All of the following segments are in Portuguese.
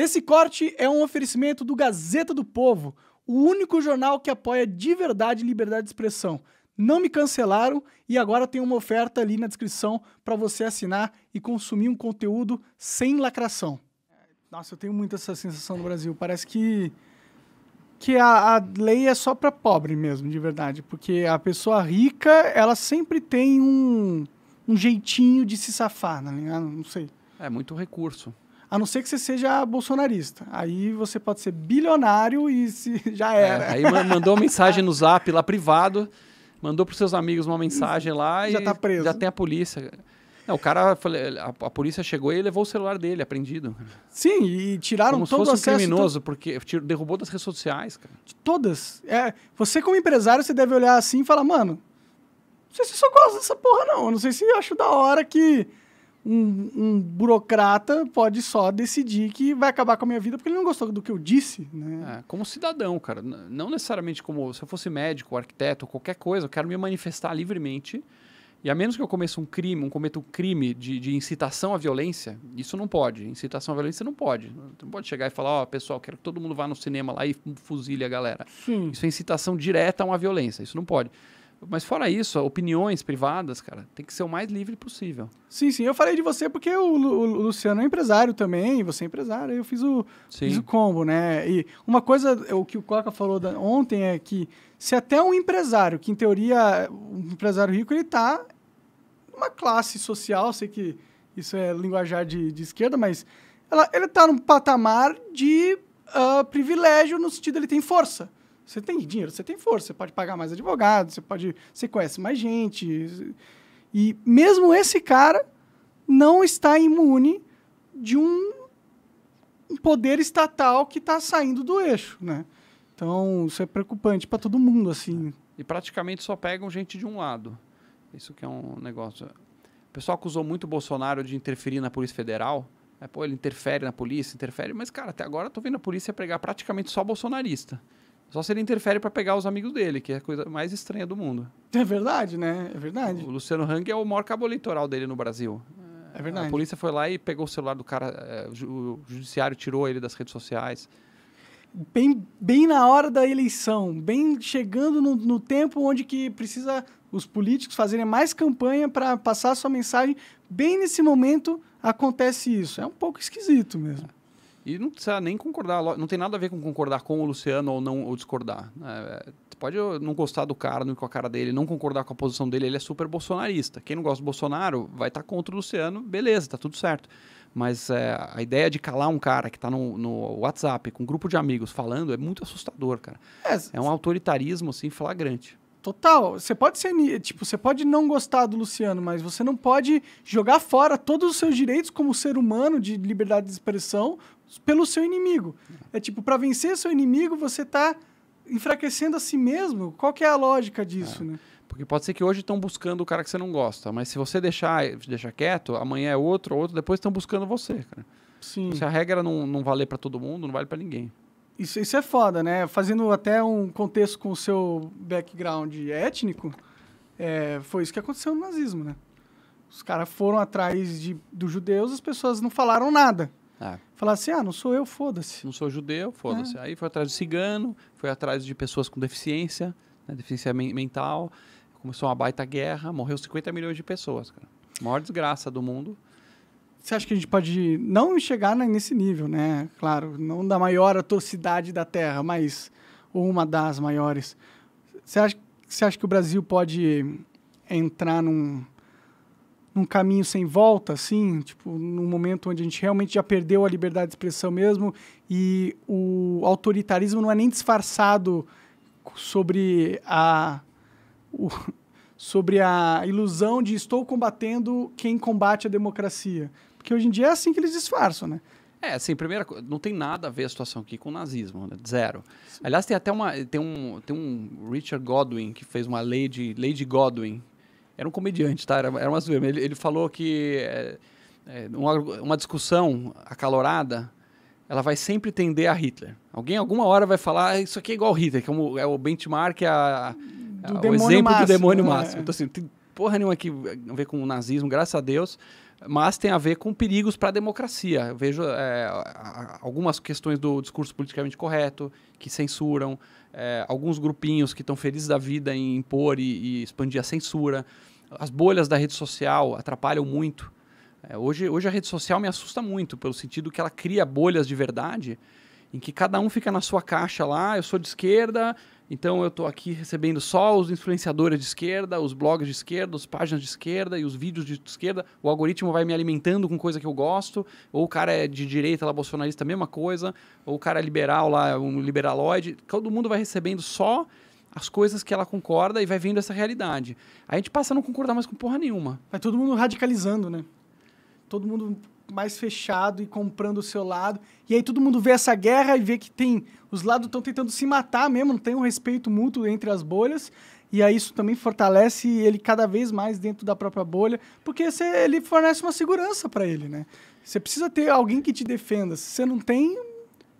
Esse corte é um oferecimento do Gazeta do Povo, o único jornal que apoia de verdade liberdade de expressão. Não me cancelaram e agora tem uma oferta ali na descrição para você assinar e consumir um conteúdo sem lacração. Nossa, eu tenho muito essa sensação no Brasil. Parece que que a, a lei é só para pobre mesmo, de verdade, porque a pessoa rica, ela sempre tem um, um jeitinho de se safar, né? não sei. É muito recurso. A não ser que você seja bolsonarista. Aí você pode ser bilionário e se, já é, era. É, aí mandou uma mensagem no zap lá privado, mandou para seus amigos uma mensagem lá já e tá preso. já tem a polícia. Não, o cara, a, a, polícia chegou e levou o celular dele, apreendido. Sim, e tiraram Como todo o acesso. Como um criminoso, porque derrubou das redes sociais, cara. De todas. É, você como empresário, você deve olhar assim e falar, mano, não sei se eu só gosto dessa porra não, não sei se eu acho da hora que um, um, burocrata pode só decidir que vai acabar com a minha vida porque ele não gostou do que eu disse, né? É, como cidadão, cara. Não necessariamente como se eu fosse médico, arquiteto, qualquer coisa. Eu quero me manifestar livremente. E a menos que eu cometa um crime, um cometa um crime de, de, incitação à violência, isso não pode. Incitação à violência não pode. Não pode chegar e falar, ó, oh, pessoal, quero que todo mundo vá no cinema lá e fuzile a galera. Sim. Isso é incitação direta a uma violência. Isso não pode. Mas fora isso, opiniões privadas, cara, tem que ser o mais livre possível. Sim, sim. Eu falei de você porque o, Lu, o Luciano é empresário também, você é empresário, eu fiz o, fiz o combo, né? E uma coisa, é, o que o Coca falou da, ontem é que se até um empresário, que em teoria, um empresário rico, ele tá numa classe social, sei que isso é linguajar de, de esquerda, mas ela, ele tá num patamar de uh, privilégio no sentido ele tem força. Você tem dinheiro, você tem força, você pode pagar mais advogado, você pode. Você conhece mais gente. E mesmo esse cara não está imune de um poder estatal que está saindo do eixo, né? Então, isso é preocupante para todo mundo, assim. E praticamente só pegam gente de um lado. Isso que é um negócio. O pessoal acusou muito o Bolsonaro de interferir na Polícia Federal. É, pô, ele interfere na polícia, interfere. Mas, cara, até agora eu tô vendo a polícia pregar praticamente só bolsonarista. Só se ele interfere para pegar os amigos dele, que é a coisa mais estranha do mundo. É verdade, né? É verdade. O Luciano Hang é o maior cabo eleitoral dele no Brasil. É verdade. A polícia foi lá e pegou o celular do cara, é, o judiciário tirou ele das redes sociais. Bem, bem na hora da eleição, bem chegando no, no tempo onde que precisa os políticos fazerem mais campanha para passar sua mensagem, bem nesse momento acontece isso. É um pouco esquisito mesmo. E não precisa nem concordar, não tem nada a ver com concordar com o Luciano ou não ou discordar. É, é pode não gostar do cara, não com a cara dele, não concordar com a posição dele, ele é super bolsonarista. Quem não gosta do Bolsonaro vai estar tá contra o Luciano, beleza, tá tudo certo. Mas é, a ideia de calar um cara que está no, no, WhatsApp com um grupo de amigos falando é muito assustador, cara. É, é um autoritarismo, assim, flagrante. Total. Você pode ser, tipo, você pode não gostar do Luciano, mas você não pode jogar fora todos os seus direitos como ser humano de liberdade de expressão pelo seu inimigo. É tipo, para vencer seu inimigo, você está enfraquecendo a si mesmo. Qual que é a lógica disso, é. né? Porque pode ser que hoje estão buscando o cara que você não gosta, mas se você deixar, deixar quieto, amanhã é outro, outro, depois estão buscando você, cara. Sim. Se a regra não, não valer para todo mundo, não vale para ninguém. Isso, isso é foda, né? Fazendo até um contexto com o seu background étnico, é, foi isso que aconteceu no nazismo, né? Os caras foram atrás de, dos judeus, as pessoas não falaram nada. É. Falar assim, ah, não sou eu, foda-se. Não sou judeu, foda-se. É. Aí foi atrás de cigano, foi atrás de pessoas com deficiência, né, deficiência men mental. Começou uma baita guerra, morreu 50 milhões de pessoas, cara. Maior desgraça do mundo. Você acha que a gente pode não chegar nesse nível, né? Claro, não da maior atrocidade da Terra, mas uma das maiores. Você acha, você acha que o Brasil pode entrar num num caminho sem volta, assim, tipo, num momento onde a gente realmente já perdeu a liberdade de expressão mesmo e o autoritarismo não é nem disfarçado sobre a o, sobre a ilusão de estou combatendo quem combate a democracia, porque hoje em dia é assim que eles disfarçam, né? É, assim, primeira não tem nada a ver a situação aqui com o nazismo, né? zero. Sim. Aliás, tem até uma tem um tem um Richard Godwin que fez uma lei de lei de Godwin era um comediante, tá? Era, era uma zoeira. Ele, ele falou que é, é, uma, uma discussão acalorada ela vai sempre tender a Hitler. Alguém alguma hora vai falar, ah, isso aqui é igual Hitler, que é, um, é o benchmark, é a, é o exemplo máximo, do demônio né? máximo. Então assim, tem porra nenhuma aqui ver com o nazismo, graças a Deus mas tem a ver com perigos para a democracia. Eu vejo é, algumas questões do discurso politicamente correto, que censuram, é, alguns grupinhos que estão felizes da vida em impor e, e, expandir a censura. As bolhas da rede social atrapalham muito. É, hoje, hoje a rede social me assusta muito, pelo sentido que ela cria bolhas de verdade em que cada um fica na sua caixa lá, eu sou de esquerda, então eu estou aqui recebendo só os influenciadores de esquerda, os blogs de esquerda, as páginas de esquerda e os vídeos de esquerda. O algoritmo vai me alimentando com coisa que eu gosto. Ou o cara é de direita, lá bolsonarista, mesma coisa. Ou o cara é liberal, lá um liberaloide. Todo mundo vai recebendo só as coisas que ela concorda e vai vendo essa realidade. a gente passa a não concordar mais com porra nenhuma. Vai todo mundo radicalizando, né? Todo mundo mais fechado e comprando o seu lado. E aí todo mundo vê essa guerra e vê que tem os lados estão tentando se matar mesmo, não tem um respeito mútuo entre as bolhas. E aí isso também fortalece ele cada vez mais dentro da própria bolha, porque você, ele fornece uma segurança para ele, né? Você precisa ter alguém que te defenda. Se você não tem,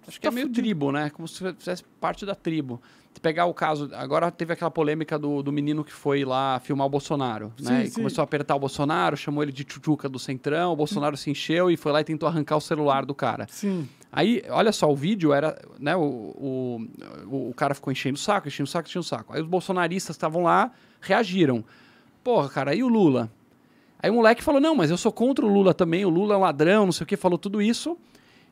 Acho que é tá é meio fudido. tribo, né? Como se fizesse parte da tribo. Se pegar o caso, agora teve aquela polêmica do, do menino que foi lá filmar o Bolsonaro, sim, né? Sim. E começou a apertar o Bolsonaro, chamou ele de tchutchuca do Centrão, o Bolsonaro se encheu e foi lá e tentou arrancar o celular do cara. Sim. Aí, olha só, o vídeo era, né? O, o, o, o cara ficou enchendo o saco, enchendo o saco, enchendo o saco. Aí os bolsonaristas estavam lá, reagiram. Porra, cara, e o Lula? Aí o moleque falou: não, mas eu sou contra o Lula também, o Lula é um ladrão, não sei o que, falou tudo isso.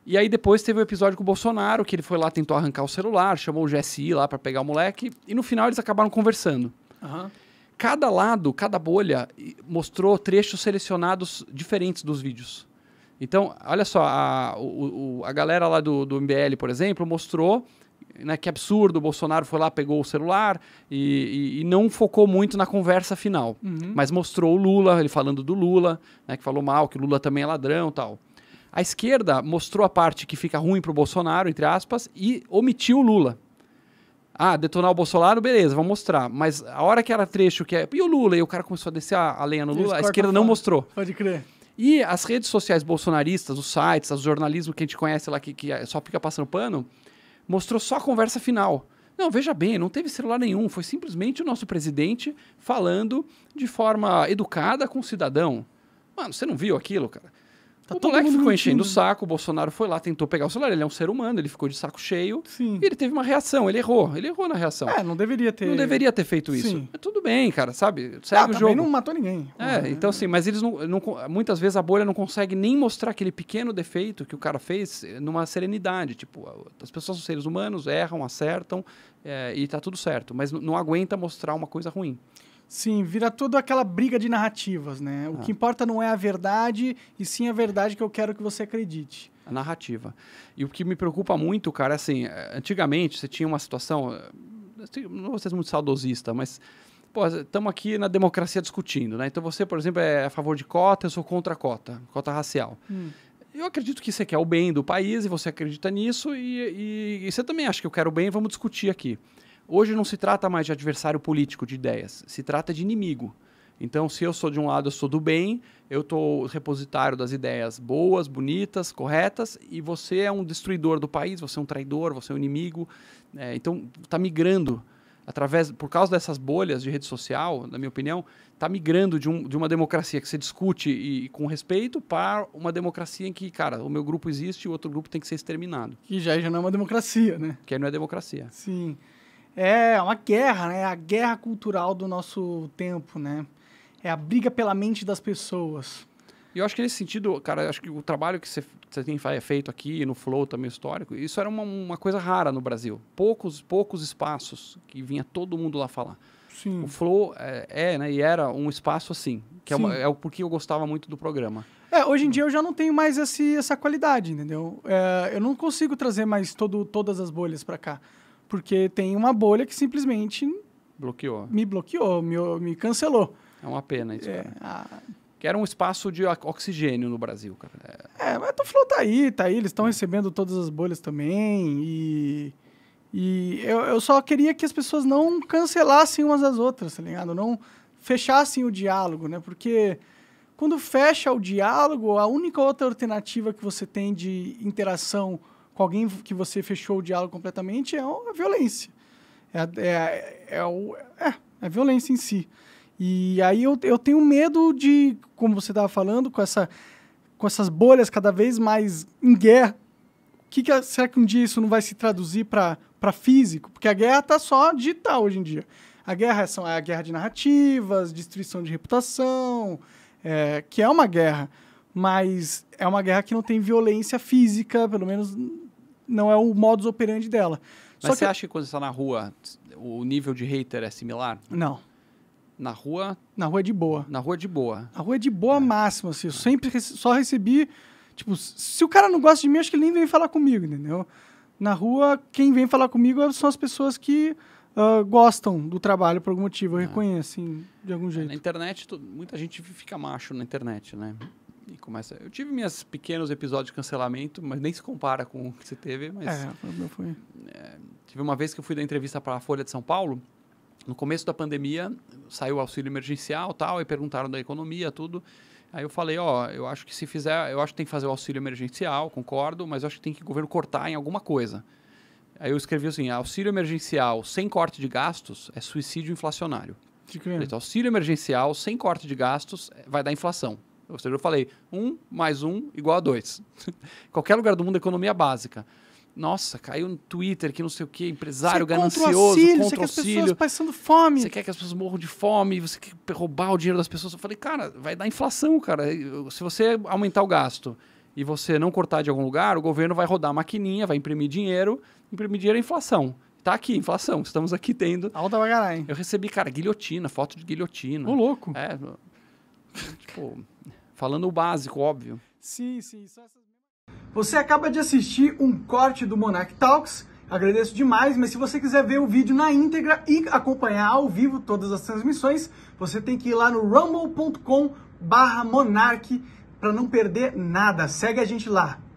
E aí depois teve o um episódio com o Bolsonaro, que ele foi lá, tentou arrancar o celular, chamou o GSI lá para pegar o moleque, e no final eles acabaram conversando. Uhum. Cada lado, cada bolha, mostrou trechos selecionados diferentes dos vídeos. Então, olha só, a, o, a galera lá do, do MBL, por exemplo, mostrou né, que absurdo, o Bolsonaro foi lá, pegou o celular e, e, e não focou muito na conversa final. Uhum. Mas mostrou o Lula, ele falando do Lula, né, que falou mal, que o Lula também é ladrão tal. A esquerda mostrou a parte que fica ruim para o Bolsonaro, entre aspas, e omitiu o Lula. Ah, detonar o Bolsonaro, beleza, vamos mostrar. Mas a hora que era trecho que é. E o Lula? E o cara começou a descer a, a lenha no Lula, a esquerda não mostrou. Pode crer. E as redes sociais bolsonaristas, os sites, o jornalismo que a gente conhece lá, que, que é, só fica passando pano, mostrou só a conversa final. Não, veja bem, não teve celular nenhum, foi simplesmente o nosso presidente falando de forma educada com o cidadão. Mano, você não viu aquilo, cara? Tá o todo moleque ficou enchendo o saco, o Bolsonaro foi lá, tentou pegar o celular. Ele é um ser humano, ele ficou de saco cheio. Sim. E ele teve uma reação, ele errou. Ele errou na reação. É, não deveria ter. Não deveria ter feito isso. Sim. Mas tudo bem, cara, sabe? Segue ah, o jogo. não matou ninguém. É, é, então assim, mas eles não, não. Muitas vezes a bolha não consegue nem mostrar aquele pequeno defeito que o cara fez eh, numa serenidade. Tipo, as pessoas são seres humanos, erram, acertam é, e tá tudo certo. Mas não aguenta mostrar uma coisa ruim. Sim, vira tudo aquela briga de narrativas, né? O ah. que importa não é a verdade, e sim a verdade que eu quero que você acredite. A narrativa. E o que me preocupa muito, cara, é assim, eh, antigamente você tinha uma situação. Eh, assim, não vou ser muito saudosista, mas. Pô, estamos aqui na democracia discutindo, né? Então você, por exemplo, é a favor de cota, eu sou contra a cota, cota racial. Hum eu acredito que você quer o bem do país e você acredita nisso e, e, e, você também acha que eu quero o bem, vamos discutir aqui. Hoje não se trata mais de adversário político de ideias, se trata de inimigo. Então, se eu sou de um lado, eu sou do bem, eu estou repositário das ideias boas, bonitas, corretas, e você é um destruidor do país, você é um traidor, você é um inimigo. É, então, está migrando através, por causa dessas bolhas de rede social, na minha opinião, está migrando de, um, de, uma democracia que se discute e, e, com respeito para uma democracia em que, cara, o meu grupo existe e o outro grupo tem que ser exterminado. Que já, já não é uma democracia, né? Que não é democracia. Sim. É, é uma guerra, né? É a guerra cultural do nosso tempo, né? É a briga pela mente das pessoas. E eu acho que nesse sentido, cara, acho que o trabalho que você tem feito aqui no Flow também histórico, isso era uma, uma coisa rara no Brasil. Poucos, poucos espaços que vinha todo mundo lá falar. Sim. O Flow é, é, né, e era um espaço assim, que é, é o porquê eu gostava muito do programa. É, hoje em dia eu já não tenho mais esse, essa qualidade, entendeu? É, eu não consigo trazer mais todo, todas as bolhas para cá. Porque tem uma bolha que simplesmente. Bloqueou. Me bloqueou, me, me cancelou. É uma pena isso, é, cara. A... Que era um espaço de oxigênio no Brasil, cara. É, é mas tu falou, tá aí, tá aí. Eles estão recebendo todas as bolhas também. E. E eu, eu só queria que as pessoas não cancelassem umas às outras, tá ligado? Não fechassem o diálogo, né? Porque quando fecha o diálogo, a única outra alternativa que você tem de interação com alguém que você fechou o diálogo completamente é uma violência. É, é, é, o, é, é, a violência em si. E aí eu, eu tenho medo de, como você estava falando, com, essa, com essas bolhas cada vez mais em guerra. Que que, é, será que um dia isso não vai se traduzir para físico? Porque a guerra está só digital hoje em dia. A guerra são, é a guerra de narrativas, destruição de reputação, é, que é uma guerra, mas é uma guerra que não tem violência física, pelo menos não é o modus operandi dela. Mas Só você que... acha que quando você está na rua, o nível de hater é similar? Não. Na rua? Na rua é de boa. Na rua é de boa. Na rua é de boa é. máxima, assim. Eu é. sempre rece só recebi. Tipo, se o cara não gosta de mim, acho que ele nem vem falar comigo, entendeu? Na rua, quem vem falar comigo é, são as pessoas que uh, gostam do trabalho por algum motivo, eu é. reconheço, assim, de algum é, jeito. Na internet, muita gente fica macho na internet, né? E começa. Eu tive minhas pequenos episódios de cancelamento, mas nem se compara com o que você teve. Mas, é, eu fui. É, tive uma vez que eu fui dar entrevista para a Folha de São Paulo. No começo da pandemia, saiu o auxílio emergencial tal, e perguntaram da economia, tudo. Aí eu falei, ó, eu acho que se fizer, eu acho que tem que fazer o auxílio emergencial, concordo, mas eu acho que tem que o governo cortar em alguma coisa. Aí eu escrevi assim, auxílio emergencial sem corte de gastos é suicídio inflacionário. Que que Então, auxílio emergencial sem corte de gastos é, vai dar inflação. Ou seja, eu falei, um mais um igual a dois. Qualquer lugar do mundo, economia básica. Nossa, caiu no Twitter que não sei o que, empresário você ganancioso, é contra o auxílio. Contra você auxílio. que as pessoas passando fome. Você quer que as pessoas morram de fome, você quer roubar o dinheiro das pessoas. Eu falei, cara, vai dar inflação, cara. Se você aumentar o gasto e você não cortar de algum lugar, o governo vai rodar a maquininha, vai imprimir dinheiro, imprimir dinheiro é inflação. Tá aqui, inflação. Estamos aqui tendo. Alta pra Eu recebi, cara, guilhotina, foto de guilhotina. Ô, louco. É. tipo. Falando o básico, óbvio. Sim, sim. Você acaba de assistir um corte do Monarch Talks. Agradeço demais, mas se você quiser ver o vídeo na íntegra e acompanhar ao vivo todas as transmissões, você tem que ir lá no rumble.com barra Monark para não perder nada. Segue a gente lá.